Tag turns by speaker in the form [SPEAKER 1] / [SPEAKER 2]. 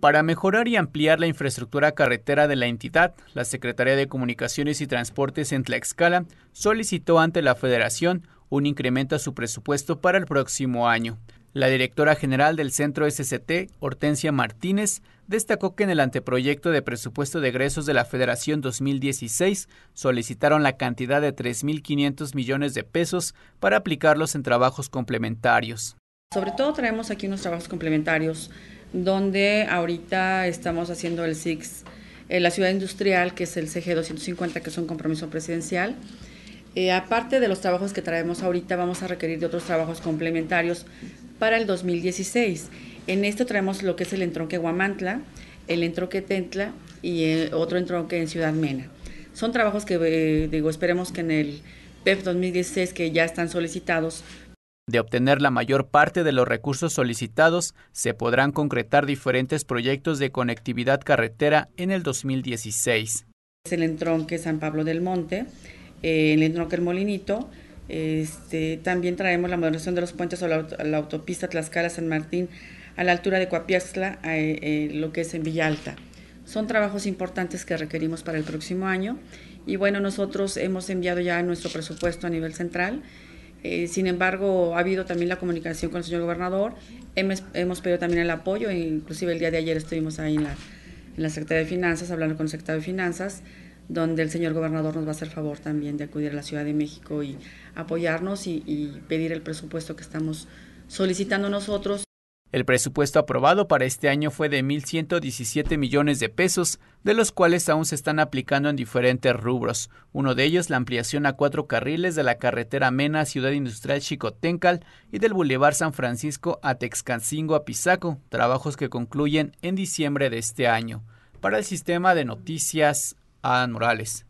[SPEAKER 1] Para mejorar y ampliar la infraestructura carretera de la entidad, la Secretaría de Comunicaciones y Transportes en Tlaxcala solicitó ante la Federación un incremento a su presupuesto para el próximo año. La directora general del Centro SCT, Hortensia Martínez, destacó que en el anteproyecto de presupuesto de egresos de la Federación 2016 solicitaron la cantidad de 3.500 millones de pesos para aplicarlos en trabajos complementarios.
[SPEAKER 2] Sobre todo traemos aquí unos trabajos complementarios donde ahorita estamos haciendo el SIX, en eh, la ciudad industrial, que es el CG 250, que es un compromiso presidencial. Eh, aparte de los trabajos que traemos ahorita, vamos a requerir de otros trabajos complementarios para el 2016. En esto traemos lo que es el entronque Guamantla, el entronque Tentla y otro entronque en Ciudad Mena. Son trabajos que, eh, digo, esperemos que en el PEF 2016, que ya están solicitados,
[SPEAKER 1] de obtener la mayor parte de los recursos solicitados, se podrán concretar diferentes proyectos de conectividad carretera en el 2016.
[SPEAKER 2] Es el entronque San Pablo del Monte, eh, el entronque El Molinito. Este, también traemos la modernización de los puentes o la, autopista Tlaxcala-San Martín a la altura de Coapiazcla, eh, eh, lo que es en Villa Alta. Son trabajos importantes que requerimos para el próximo año y bueno, nosotros hemos enviado ya nuestro presupuesto a nivel central eh, sin embargo, ha habido también la comunicación con el señor gobernador. Hemos, pedido también el apoyo, e inclusive el día de ayer estuvimos ahí en la, en la Secretaría de Finanzas, hablando con el secretario de Finanzas, donde el señor gobernador nos va a hacer favor también de acudir a la Ciudad de México y apoyarnos y pedir el presupuesto que estamos solicitando
[SPEAKER 1] nosotros. El presupuesto aprobado para este año fue de 1.117 millones de pesos, de los cuales aún se están aplicando en diferentes rubros. Uno de ellos, la ampliación a cuatro carriles de la carretera Mena Ciudad Industrial Chicotencal y del Boulevard San Francisco a Texcancingo a Pisaco, trabajos que concluyen en diciembre de este año. Para el sistema de noticias, Adán Morales.